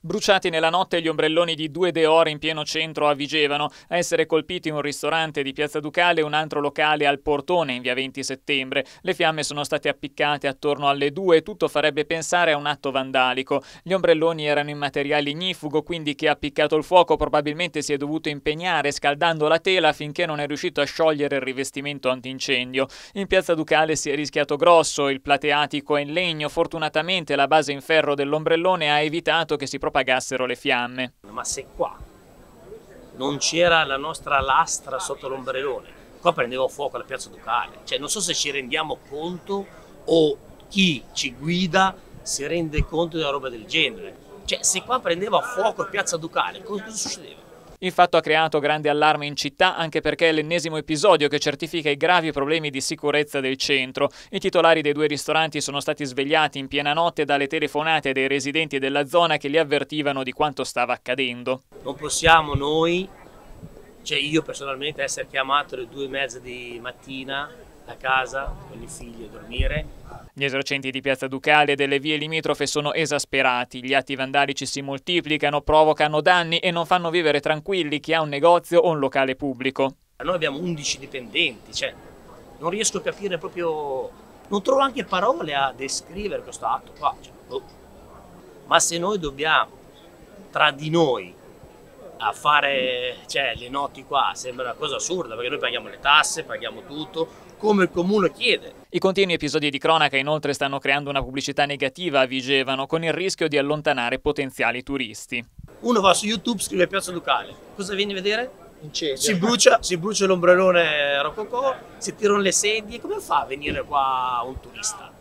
Bruciati nella notte gli ombrelloni di due Deore in pieno centro a Vigevano, a essere colpiti un ristorante di Piazza Ducale e un altro locale al Portone in via 20 settembre. Le fiamme sono state appiccate attorno alle due e tutto farebbe pensare a un atto vandalico. Gli ombrelloni erano in materiale ignifugo, quindi chi ha appiccato il fuoco probabilmente si è dovuto impegnare scaldando la tela finché non è riuscito a sciogliere il rivestimento antincendio. In Piazza Ducale si è rischiato grosso, il plateatico è in legno, fortunatamente la base in ferro dell'ombrellone ha evitato che si propagasse pagassero le fiamme. Ma se qua non c'era la nostra lastra sotto l'ombrellone, qua prendeva fuoco la piazza Ducale. Cioè, non so se ci rendiamo conto o chi ci guida si rende conto di una roba del genere. Cioè, se qua prendeva fuoco piazza Ducale, cosa succedeva? Il fatto ha creato grande allarme in città anche perché è l'ennesimo episodio che certifica i gravi problemi di sicurezza del centro. I titolari dei due ristoranti sono stati svegliati in piena notte dalle telefonate dei residenti della zona che li avvertivano di quanto stava accadendo. Non possiamo noi, cioè io personalmente, essere chiamato alle due e mezza di mattina la casa, con i figli a dormire. Gli esercenti di Piazza Ducale e delle vie limitrofe sono esasperati, gli atti vandalici si moltiplicano, provocano danni e non fanno vivere tranquilli chi ha un negozio o un locale pubblico. Noi abbiamo 11 dipendenti, cioè non riesco a capire proprio, non trovo anche parole a descrivere questo atto qua. Cioè, oh. Ma se noi dobbiamo tra di noi a fare cioè, le notti qua sembra una cosa assurda perché noi paghiamo le tasse, paghiamo tutto come il comune chiede. I continui episodi di cronaca inoltre stanno creando una pubblicità negativa a Vigevano con il rischio di allontanare potenziali turisti. Uno va su YouTube, scrive Piazza Ducale, cosa vieni a vedere? Incendio. Si brucia, si brucia l'ombrellone rococò, si tirano le sedie, come fa a venire qua un turista?